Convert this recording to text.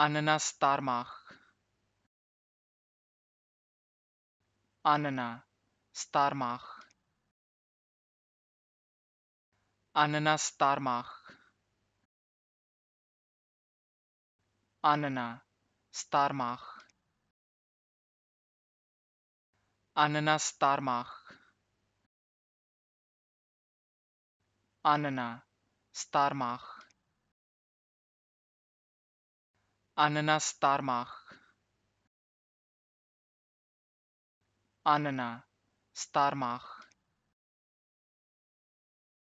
Anna Starmach Anna Starmach Anna Starmach Anna Starmach Anna Starmach Anna Starmach Anna Starmach Anna Starmach